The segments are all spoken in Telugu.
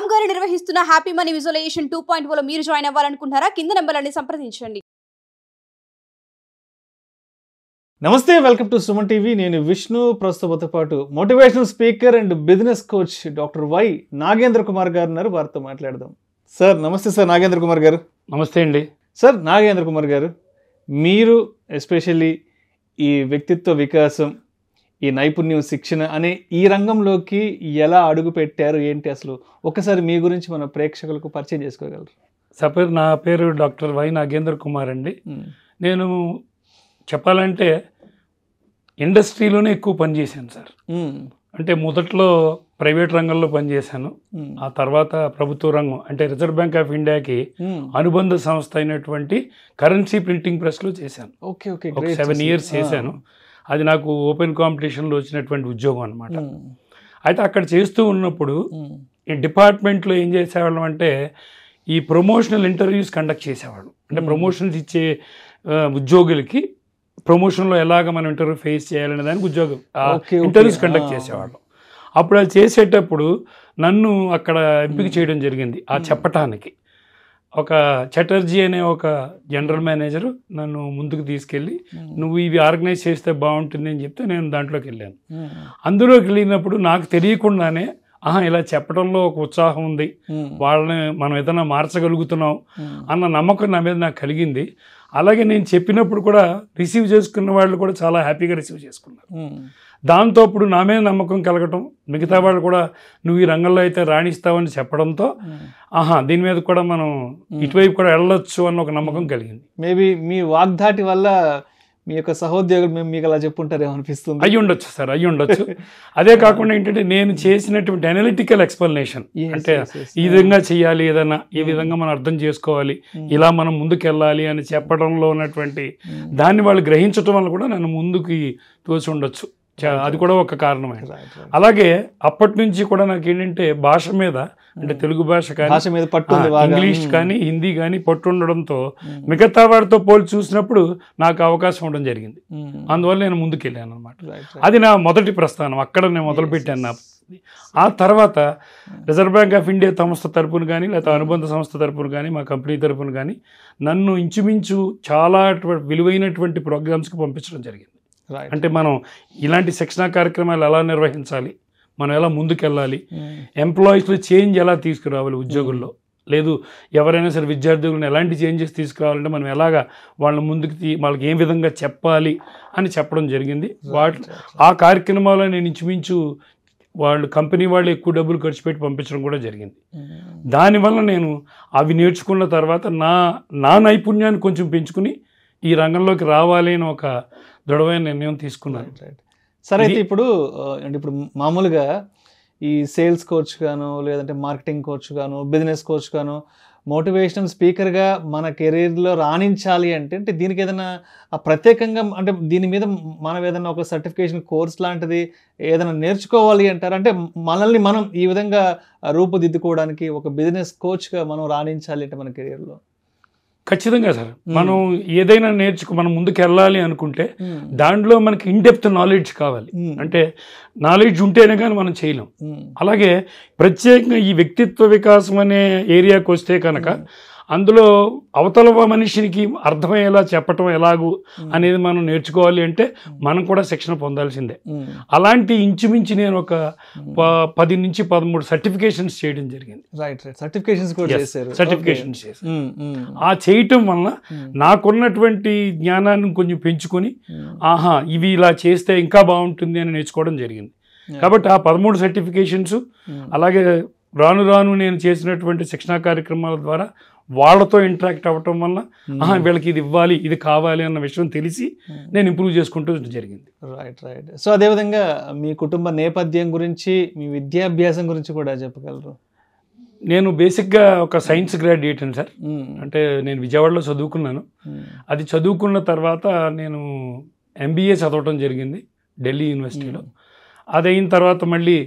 రామ్ గారు నిర్వహిస్తున్న happy money visualisation two point ఓలో మీరు జాయిన్ అవ్వాలనుకుంటారా కింద నెంబర్లని సంప్రదించండి నమస్తే వెల్కమ్ టు సుమన్ టీవీ నేను విష్ణు ప్రస్తుతంతో పాటు motivational speaker and business coach doctor Y Nagendra Kumar గారు ఉన్నారు వారితో మాట్లాడదాం సార్ నమస్తే సార్ నాగేంద్ర కుమార్ గారు నమస్తే అండి సార్ నాగేంద్ర కుమార్ గారు మీరు ఎస్పెషల్లీ ఈ వ్యక్తిత్వ వికాసం ఈ నైపుణ్యం శిక్షణ అనే ఈ రంగంలోకి ఎలా అడుగు పెట్టారు ఏంటి అసలు ఒకసారి మీ గురించి మన ప్రేక్షకులకు పరిచయం చేసుకోగలరు సపేర్ నా పేరు డాక్టర్ వై నాగేంద్ర కుమార్ అండి నేను చెప్పాలంటే ఇండస్ట్రీలోనే ఎక్కువ పనిచేశాను సార్ అంటే మొదట్లో ప్రైవేట్ రంగంలో పనిచేశాను ఆ తర్వాత ప్రభుత్వ రంగం అంటే రిజర్వ్ బ్యాంక్ ఆఫ్ ఇండియాకి అనుబంధ సంస్థ అయినటువంటి కరెన్సీ ప్రింటింగ్ ప్రెస్లో చేశాను ఓకే ఓకే సెవెన్ ఇయర్స్ చేశాను అది నాకు ఓపెన్ కాంపిటీషన్లో వచ్చినటువంటి ఉద్యోగం అనమాట అయితే అక్కడ చేస్తూ ఉన్నప్పుడు ఈ డిపార్ట్మెంట్లో ఏం చేసేవాళ్ళం అంటే ఈ ప్రమోషనల్ ఇంటర్వ్యూస్ కండక్ట్ చేసేవాళ్ళం అంటే ప్రమోషన్స్ ఇచ్చే ఉద్యోగులకి ప్రమోషన్లో ఎలాగ మనం ఇంటర్వ్యూ ఫేస్ చేయాలనే దానికి ఉద్యోగం ఇంటర్వ్యూస్ కండక్ట్ చేసేవాళ్ళం అప్పుడు అది చేసేటప్పుడు నన్ను అక్కడ ఎంపిక చేయడం జరిగింది ఆ చెప్పటానికి ఒక చటర్జీ అనే ఒక జనరల్ మేనేజర్ నన్ను ముందుకు తీసుకెళ్ళి నువ్వు ఇవి ఆర్గనైజ్ చేస్తే బాగుంటుంది అని చెప్తే నేను దాంట్లోకి వెళ్ళాను అందులోకి వెళ్ళినప్పుడు నాకు తెలియకుండానే ఆహా ఇలా చెప్పడంలో ఒక ఉత్సాహం ఉంది వాళ్ళని మనం ఏదైనా మార్చగలుగుతున్నాం అన్న నమ్మకం నా మీద నాకు కలిగింది అలాగే నేను చెప్పినప్పుడు కూడా రిసీవ్ చేసుకున్న వాళ్ళు కూడా చాలా హ్యాపీగా రిసీవ్ చేసుకున్నారు దాంతో ఇప్పుడు నా మీద నమ్మకం కలగటం మిగతా hmm. వాళ్ళు కూడా నువ్వు ఈ రంగంలో అయితే రాణిస్తావని చెప్పడంతో hmm. ఆహా దీని మీద కూడా మనం hmm. ఇటువైపు కూడా వెళ్ళొచ్చు అన్న ఒక నమ్మకం కలిగింది మేబీ మీ వాగ్దాటి వల్ల మీ యొక్క సహోద్యోగులు మేము మీకు అలా చెప్పుంటారేమో అనిపిస్తుంది అయ్యి ఉండొచ్చు సార్ అయ్యి ఉండొచ్చు అదే కాకుండా ఏంటంటే నేను చేసినటువంటి అనలిటికల్ ఎక్స్ప్లెనేషన్ అంటే ఈ విధంగా చేయాలి ఏదైనా ఈ hmm. విధంగా మనం అర్థం చేసుకోవాలి hmm. ఇలా మనం ముందుకెళ్ళాలి అని చెప్పడంలో ఉన్నటువంటి hmm. దాన్ని వాళ్ళు గ్రహించడం వల్ల కూడా నన్ను ముందుకి తోచి ఉండొచ్చు అది కూడా ఒక కారణమే అలాగే అప్పటి నుంచి కూడా నాకు ఏంటంటే భాష మీద అంటే hmm. తెలుగు భాష కానీ మీద పట్టు ఇంగ్లీష్ hmm. కానీ హిందీ కానీ పట్టు ఉండడంతో hmm. మిగతా వాడితో పోల్చి చూసినప్పుడు నాకు అవకాశం ఉండడం జరిగింది అందువల్ల నేను ముందుకెళ్ళాను అనమాట అది నా మొదటి ప్రస్థానం అక్కడ నేను మొదలుపెట్టాను నా ఆ తర్వాత రిజర్వ్ బ్యాంక్ ఆఫ్ ఇండియా సంస్థ తరపున కానీ లేదా అనుబంధ సంస్థ తరపున కానీ మా కంపెనీ తరపున కానీ నన్ను ఇంచుమించు చాలా విలువైనటువంటి ప్రోగ్రామ్స్కి పంపించడం జరిగింది అంటే మనం ఇలాంటి శిక్షణా కార్యక్రమాలు ఎలా నిర్వహించాలి మనం ఎలా ముందుకెళ్ళాలి ఎంప్లాయీస్లో hmm. చేంజ్ ఎలా తీసుకురావాలి ఉద్యోగుల్లో hmm. లేదు ఎవరైనా సరే విద్యార్థులను ఎలాంటి చేంజెస్ తీసుకురావాలంటే మనం ఎలాగా వాళ్ళని ముందుకు తీ వాళ్ళకి ఏ విధంగా చెప్పాలి అని చెప్పడం జరిగింది వాటి ఆ కార్యక్రమాలు నేను ఇంచుమించు వాళ్ళు కంపెనీ వాళ్ళు ఎక్కువ డబ్బులు ఖర్చు పెట్టి పంపించడం కూడా జరిగింది hmm. దానివల్ల నేను అవి నేర్చుకున్న తర్వాత నా నా నైపుణ్యాన్ని కొంచెం పెంచుకుని ఈ రంగంలోకి రావాలి అని ఒక దృఢమైన నిర్ణయం తీసుకున్నాను సరే అయితే ఇప్పుడు ఇప్పుడు మామూలుగా ఈ సేల్స్ కోచ్ గాను లేదంటే మార్కెటింగ్ కోచ్ గాను బిజినెస్ కోచ్ గాను మోటివేషనల్ స్పీకర్గా మన కెరీర్లో రాణించాలి అంటే అంటే దీనికి ఏదైనా ప్రత్యేకంగా అంటే దీని మీద మనం ఏదైనా ఒక సర్టిఫికేషన్ కోర్స్ లాంటిది ఏదైనా నేర్చుకోవాలి అంటారు అంటే మనల్ని మనం ఈ విధంగా రూపుదిద్దుకోవడానికి ఒక బిజినెస్ కోచ్గా మనం రాణించాలి అంటే మన కెరీర్లో ఖచ్చితంగా సార్ మనం ఏదైనా నేర్చుకు మనం ముందుకు వెళ్ళాలి అనుకుంటే దాంట్లో మనకి ఇన్డెప్త్ నాలెడ్జ్ కావాలి అంటే నాలెడ్జ్ ఉంటేనే కానీ మనం చేయలేం అలాగే ప్రత్యేకంగా ఈ వ్యక్తిత్వ వికాసం అనే ఏరియాకి వస్తే కనుక అందులో అవతల మనిషినికి అర్థమయ్యేలా చెప్పటం ఎలాగూ అనేది మనం నేర్చుకోవాలి అంటే మనం కూడా శిక్షణ పొందాల్సిందే అలాంటి ఇంచుమించు నేను ఒక పది నుంచి పదమూడు సర్టిఫికేషన్స్ చేయడం జరిగింది రైట్ రైట్ కూడా చేశారు ఆ చేయటం వలన నాకున్నటువంటి జ్ఞానాన్ని కొంచెం పెంచుకొని ఆహా ఇవి ఇలా చేస్తే ఇంకా బాగుంటుంది అని నేర్చుకోవడం జరిగింది కాబట్టి ఆ పదమూడు సర్టిఫికేషన్స్ అలాగే రాను రాను నేను చేసినటువంటి శిక్షణా కార్యక్రమాల ద్వారా వాళ్ళతో ఇంటరాక్ట్ అవ్వటం వల్ల hmm. వీళ్ళకి ఇది ఇవ్వాలి ఇది కావాలి అన్న విషయం తెలిసి hmm. నేను ఇంప్రూవ్ చేసుకుంటూ జరిగింది రైట్ రైట్ సో అదేవిధంగా మీ కుటుంబ నేపథ్యం గురించి మీ విద్యాభ్యాసం గురించి కూడా చెప్పగలరు నేను బేసిక్గా ఒక సైన్స్ గ్రాడ్యుయేట్ అండి సార్ hmm. అంటే నేను విజయవాడలో చదువుకున్నాను అది చదువుకున్న తర్వాత నేను ఎంబీఏ చదవటం జరిగింది ఢిల్లీ యూనివర్సిటీలో అది అయిన తర్వాత మళ్ళీ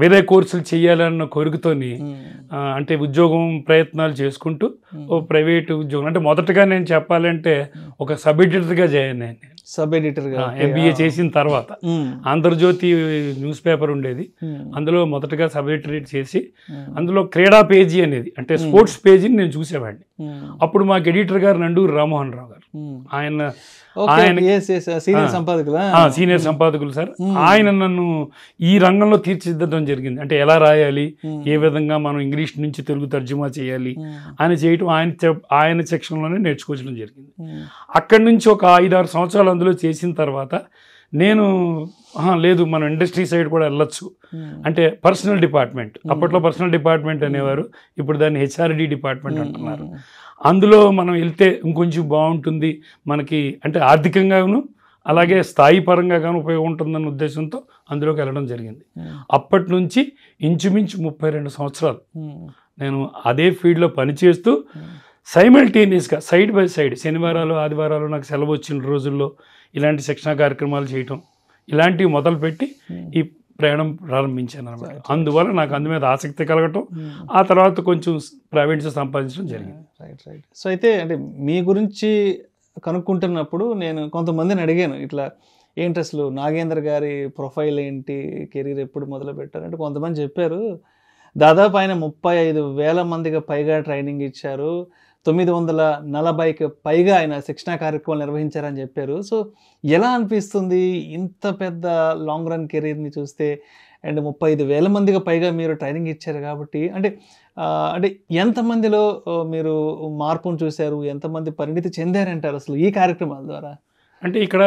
వేరే కోర్సులు చేయాలన్న కోరికతోని అంటే ఉద్యోగం ప్రయత్నాలు చేసుకుంటూ ఓ ప్రైవేటు ఉద్యోగం అంటే మొదటగా నేను చెప్పాలంటే ఒక సబ్ ఎడిటర్గా జాయిన్ అయ్యాను సబ్ ఎడిటర్ ఎంబీఏ చేసిన తర్వాత ఆంధ్రజ్యోతి న్యూస్ పేపర్ ఉండేది అందులో మొదటగా సబ్ ఎడిటర్ చేసి అందులో క్రీడా పేజీ అనేది అంటే స్పోర్ట్స్ పేజీని నేను చూసేవాడిని అప్పుడు మాకు ఎడిటర్ గారు నండూరు రామ్మోహన్ రావు గారు ఆయన ఆయన సీనియర్ సంపాదకులు సీనియర్ సంపాదకులు సార్ ఆయన నన్ను ఈ రంగంలో తీర్చిదిద్దడం జరిగింది అంటే ఎలా రాయాలి ఏ విధంగా మనం ఇంగ్లీష్ నుంచి తెలుగు తర్జుమా చేయాలి ఆయన చేయటం ఆయన ఆయన సెక్షన్లోనే నేర్చుకోవడం జరిగింది అక్కడి నుంచి ఒక ఐదారు సంవత్సరాలు అందులో చేసిన తర్వాత నేను లేదు మనం ఇండస్ట్రీ సైడ్ కూడా వెళ్ళొచ్చు అంటే పర్సనల్ డిపార్ట్మెంట్ అప్పట్లో పర్సనల్ డిపార్ట్మెంట్ అనేవారు ఇప్పుడు దాన్ని హెచ్ఆర్డి డిపార్ట్మెంట్ అంటున్నారు అందులో మనం వెళ్తే ఇంకొంచెం బాగుంటుంది మనకి అంటే ఆర్థికంగాను అలాగే స్థాయి పరంగా కానీ ఉపయోగం ఉంటుందన్న ఉద్దేశంతో అందులోకి వెళ్ళడం జరిగింది అప్పటి నుంచి ఇంచుమించు ముప్పై రెండు సంవత్సరాలు నేను అదే ఫీల్డ్లో పనిచేస్తూ సైమల్టేనియస్గా సైడ్ బై సైడ్ శనివారాలు ఆదివారాలు నాకు సెలవు వచ్చిన రోజుల్లో ఇలాంటి శిక్షణ కార్యక్రమాలు చేయటం ఇలాంటివి మొదలుపెట్టి hmm. ఈ ప్రయాణం ప్రారంభించాను అనమాట అందువల్ల నాకు అందు మీద ఆసక్తి కలగటం hmm. ఆ తర్వాత కొంచెం ప్రైవేట్స్ సంపాదించడం జరిగింది రైట్ రైట్ సో అయితే అంటే మీ గురించి కనుక్కుంటున్నప్పుడు నేను కొంతమందిని అడిగాను ఇట్లా ఏంటి అసలు నాగేంద్ర గారి ప్రొఫైల్ ఏంటి కెరీర్ ఎప్పుడు మొదలు పెట్టారంటే కొంతమంది చెప్పారు దాదాపు ఆయన ముప్పై ఐదు వేల మందికి పైగా ట్రైనింగ్ ఇచ్చారు తొమ్మిది వందల నలభైకి పైగా ఆయన శిక్షణా కార్యక్రమాలు నిర్వహించారని చెప్పారు సో ఎలా అనిపిస్తుంది ఇంత పెద్ద లాంగ్ రన్ కెరీర్ని చూస్తే అండ్ ముప్పై ఐదు వేల మందికి పైగా మీరు ట్రైనింగ్ ఇచ్చారు కాబట్టి అంటే అంటే ఎంతమందిలో మీరు మార్పును చూశారు ఎంతమంది పరిణితి చెందారంటారు అసలు ఈ కార్యక్రమాల ద్వారా అంటే ఇక్కడ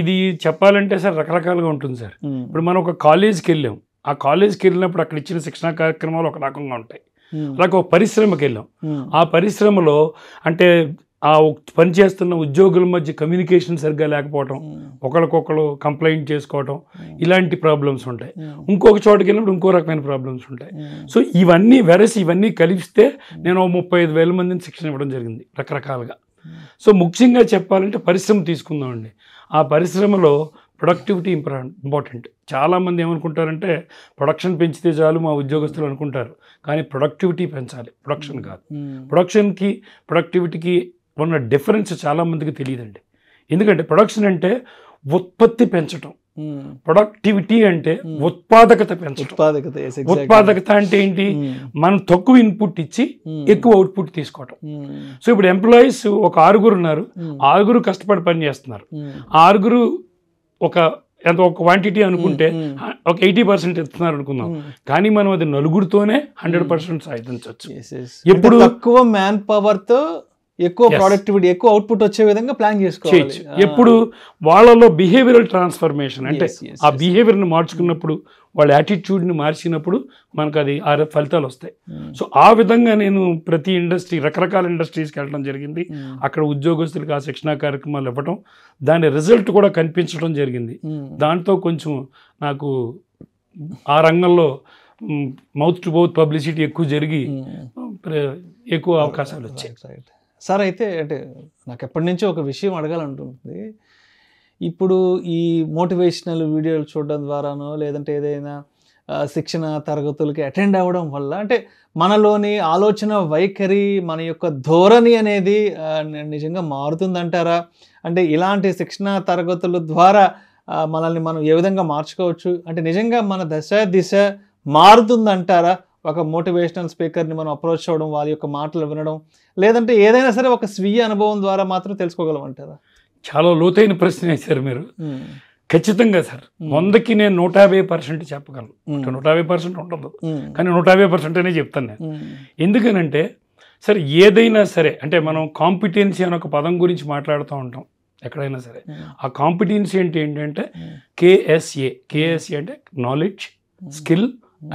ఇది చెప్పాలంటే సార్ రకరకాలుగా ఉంటుంది సార్ ఇప్పుడు మనం ఒక కాలేజ్కి వెళ్ళాం ఆ కాలేజ్కి వెళ్ళినప్పుడు అక్కడ ఇచ్చిన శిక్షణా కార్యక్రమాలు ఒక రకంగా ఉంటాయి Hmm. అలాగే ఒక పరిశ్రమకి వెళ్ళాం hmm. ఆ పరిశ్రమలో అంటే ఆ పనిచేస్తున్న ఉద్యోగుల మధ్య కమ్యూనికేషన్ సరిగ్గా లేకపోవటం hmm. ఒకరికొకరు కంప్లైంట్ చేసుకోవటం ఇలాంటి ప్రాబ్లమ్స్ ఉంటాయి ఇంకొక చోటుకి వెళ్ళినప్పుడు ఇంకో రకమైన ప్రాబ్లమ్స్ ఉంటాయి సో ఇవన్నీ వెరసి ఇవన్నీ కలిపిస్తే నేను ముప్పై ఐదు వేల మందిని శిక్షణ ఇవ్వడం జరిగింది రకరకాలుగా సో ముఖ్యంగా చెప్పాలంటే పరిశ్రమ తీసుకుందామండి ఆ పరిశ్రమలో ప్రొడక్టివిటీ ఇంపార్ ఇంపార్టెంట్ చాలామంది ఏమనుకుంటారంటే ప్రొడక్షన్ పెంచితే చాలు మా ఉద్యోగస్తులు అనుకుంటారు కానీ ప్రొడక్టివిటీ పెంచాలి ప్రొడక్షన్ కాదు ప్రొడక్షన్కి ప్రొడక్టివిటీకి ఉన్న డిఫరెన్స్ చాలామందికి తెలియదండి ఎందుకంటే ప్రొడక్షన్ అంటే ఉత్పత్తి పెంచడం ప్రొడక్టివిటీ అంటే ఉత్పాదకత పెంచడం ఉత్పాదకత ఉత్పాదకత అంటే ఏంటి మనం తక్కువ ఇన్పుట్ ఇచ్చి ఎక్కువ అవుట్పుట్ తీసుకోవటం సో ఇప్పుడు ఎంప్లాయీస్ ఒక ఆరుగురు ఉన్నారు ఆరుగురు కష్టపడి పని చేస్తున్నారు ఆరుగురు ఒక ఎంత ఒక క్వాంటిటీ అనుకుంటే ఒక ఎయిటీ పర్సెంట్ ఇస్తున్నారు అనుకుందాం కానీ మనం అది నలుగురితోనే హండ్రెడ్ పర్సెంట్ సాధించవచ్చు ఎప్పుడు తక్కువ మ్యాన్ పవర్ తో ఎక్కువ ప్రొడక్టివిటీ ఎక్కువ అవుట్పుట్ వచ్చే విధంగా ప్లాన్ చేసుకోవచ్చు ఎప్పుడు వాళ్ళలో బిహేవియరల్ ట్రాన్స్ఫర్మేషన్ అంటే ఆ బిహేవియర్ని మార్చుకున్నప్పుడు వాళ్ళ యాటిట్యూడ్ని మార్చినప్పుడు మనకు అది ఆ ఫలితాలు వస్తాయి సో ఆ విధంగా నేను ప్రతి ఇండస్ట్రీ రకరకాల ఇండస్ట్రీస్కి వెళ్ళడం జరిగింది అక్కడ ఉద్యోగస్తులకు ఆ శిక్షణ కార్యక్రమాలు ఇవ్వటం దాని రిజల్ట్ కూడా కనిపించడం జరిగింది దాంతో కొంచెం నాకు ఆ రంగంలో మౌత్ టు మౌత్ పబ్లిసిటీ ఎక్కువ జరిగి ఎక్కువ అవకాశాలు వచ్చాయి సార్ అయితే అంటే నాకు ఎప్పటి నుంచో ఒక విషయం అడగాలనుకుంటుంది ఇప్పుడు ఈ మోటివేషనల్ వీడియోలు చూడడం ద్వారానో లేదంటే ఏదైనా శిక్షణ తరగతులకి అటెండ్ అవ్వడం వల్ల అంటే మనలోని ఆలోచన వైఖరి మన యొక్క ధోరణి అనేది నిజంగా మారుతుందంటారా అంటే ఇలాంటి శిక్షణ తరగతుల ద్వారా మనల్ని మనం ఏ విధంగా మార్చుకోవచ్చు అంటే నిజంగా మన దశ దిశ మారుతుందంటారా ఒక మోటివేషనల్ స్పీకర్ని మనం అప్రోచ్ అవ్వడం వాళ్ళ యొక్క మాటలు వినడం లేదంటే ఏదైనా సరే ఒక స్వీయ అనుభవం ద్వారా మాత్రం తెలుసుకోగలమంటారా చాలా లోతైన ప్రశ్న వేశారు మీరు ఖచ్చితంగా సార్ వందకి నేను నూట యాభై పర్సెంట్ చెప్పగలను నూట యాభై పర్సెంట్ ఉండదు కానీ నూట యాభై పర్సెంట్ అనే చెప్తాను నేను ఎందుకనంటే సార్ ఏదైనా సరే అంటే మనం కాంపిటెన్సీ అనే ఒక పదం గురించి మాట్లాడుతూ ఉంటాం ఎక్కడైనా సరే ఆ కాంపిటెన్సీ అంటే ఏంటంటే కేఎస్ఏ కేఎస్ఏ అంటే నాలెడ్జ్ స్కిల్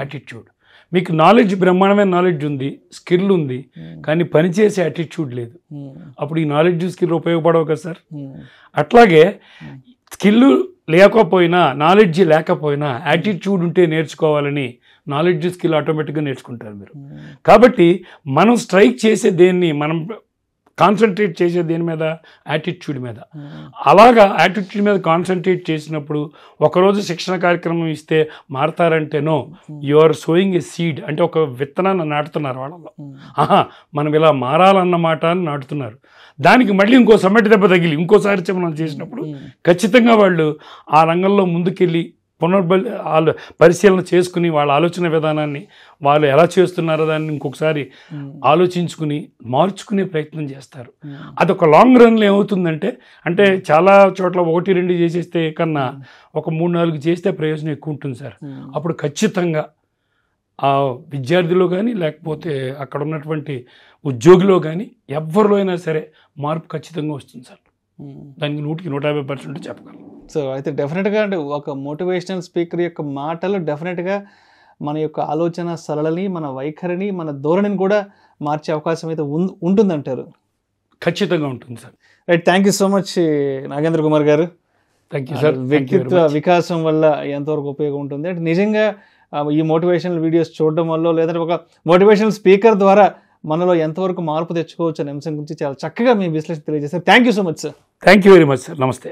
యాటిట్యూడ్ మీకు నాలెడ్జ్ బ్రహ్మాండమైన నాలెడ్జ్ ఉంది స్కిల్ ఉంది hmm. కానీ పనిచేసే యాటిట్యూడ్ లేదు hmm. అప్పుడు ఈ నాలెడ్జ్ స్కిల్ ఉపయోగపడవు కదా సార్ hmm. అట్లాగే స్కిల్ లేకపోయినా నాలెడ్జ్ లేకపోయినా యాటిట్యూడ్ ఉంటే నేర్చుకోవాలని నాలెడ్జ్ స్కిల్ ఆటోమేటిక్గా నేర్చుకుంటారు మీరు కాబట్టి మనం స్ట్రైక్ చేసే దేన్ని మనం కాన్సన్ట్రేట్ చేసే దేని మీద యాటిట్యూడ్ మీద hmm. అలాగా యాటిట్యూడ్ మీద కాన్సన్ట్రేట్ చేసినప్పుడు ఒకరోజు శిక్షణ కార్యక్రమం ఇస్తే మారతారంటేనో you are sowing a seed అంటే ఒక విత్తనాన్ని నాటుతున్నారు వాళ్ళలో hmm. ఆహా మనం ఇలా మారాలన్నమాట అని నాటుతున్నారు దానికి మళ్ళీ ఇంకో సమ్మటి దెబ్బ తగిలి ఇంకోసారి మనం చేసినప్పుడు hmm. ఖచ్చితంగా వాళ్ళు ఆ రంగంలో ముందుకెళ్ళి పునర్బలి వాళ్ళు పరిశీలన చేసుకుని వాళ్ళ ఆలోచన విధానాన్ని వాళ్ళు ఎలా చేస్తున్నారో దాన్ని ఇంకొకసారి ఆలోచించుకుని మార్చుకునే ప్రయత్నం చేస్తారు అదొక లాంగ్ రన్లో ఏమవుతుందంటే అంటే చాలా చోట్ల ఒకటి రెండు చేసేస్తే కన్నా ఒక మూడు నాలుగు చేస్తే ప్రయోజనం ఎక్కువ ఉంటుంది సార్ అప్పుడు ఖచ్చితంగా ఆ విద్యార్థిలో కానీ లేకపోతే అక్కడ ఉన్నటువంటి ఉద్యోగిలో కానీ ఎవరిలో అయినా సరే మార్పు ఖచ్చితంగా వస్తుంది సార్ దానికి నూటికి నూట యాభై పర్సెంట్ చెప్పగలను సో అయితే డెఫినెట్గా అంటే ఒక మోటివేషనల్ స్పీకర్ యొక్క మాటలు డెఫినెట్గా మన యొక్క ఆలోచన సరళని మన వైఖరిని మన ధోరణిని కూడా మార్చే అవకాశం అయితే ఉంటుందంటారు ఖచ్చితంగా ఉంటుంది sir right thank you so much Nagendra Kumar గారు థ్యాంక్ యూ సార్ వ్యక్తిత్వ వికాసం వల్ల ఎంతవరకు ఉపయోగం ఉంటుంది అంటే నిజంగా ఈ మోటివేషనల్ వీడియోస్ చూడడం వల్ల లేదంటే ఒక మోటివేషనల్ స్పీకర్ ద్వారా మనలో ఎంతవరకు మార్పు తెచ్చుకోవచ్చు అనే అంశం గురించి చాలా చక్కగా మీ విశ్లేషణ తెలియజేశారు thank you so much sir thank you very much sir నమస్తే